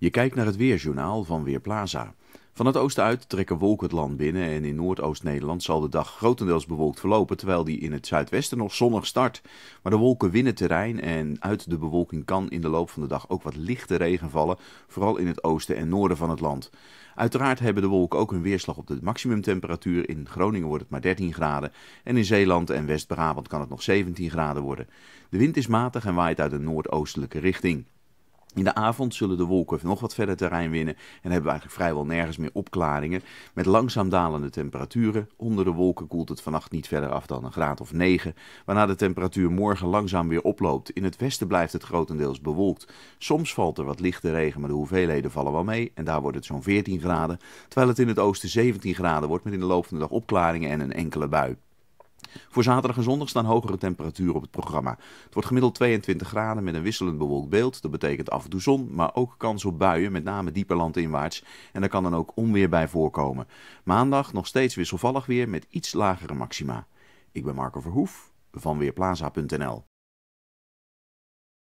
Je kijkt naar het weerjournaal van Weerplaza. Van het oosten uit trekken wolken het land binnen en in Noordoost-Nederland zal de dag grotendeels bewolkt verlopen, terwijl die in het zuidwesten nog zonnig start. Maar de wolken winnen terrein en uit de bewolking kan in de loop van de dag ook wat lichte regen vallen, vooral in het oosten en noorden van het land. Uiteraard hebben de wolken ook een weerslag op de maximumtemperatuur. In Groningen wordt het maar 13 graden en in Zeeland en West-Brabant kan het nog 17 graden worden. De wind is matig en waait uit een noordoostelijke richting. In de avond zullen de wolken nog wat verder terrein winnen en hebben we eigenlijk vrijwel nergens meer opklaringen. Met langzaam dalende temperaturen. Onder de wolken koelt het vannacht niet verder af dan een graad of 9, waarna de temperatuur morgen langzaam weer oploopt. In het westen blijft het grotendeels bewolkt. Soms valt er wat lichte regen, maar de hoeveelheden vallen wel mee en daar wordt het zo'n 14 graden, terwijl het in het oosten 17 graden wordt met in de loop van de dag opklaringen en een enkele bui. Voor zaterdag en zondag staan hogere temperaturen op het programma. Het wordt gemiddeld 22 graden met een wisselend bewolkt beeld. Dat betekent af en toe zon, maar ook kans op buien, met name dieper landinwaarts. En daar kan dan ook onweer bij voorkomen. Maandag nog steeds wisselvallig weer met iets lagere maxima. Ik ben Marco Verhoef van Weerplaza.nl.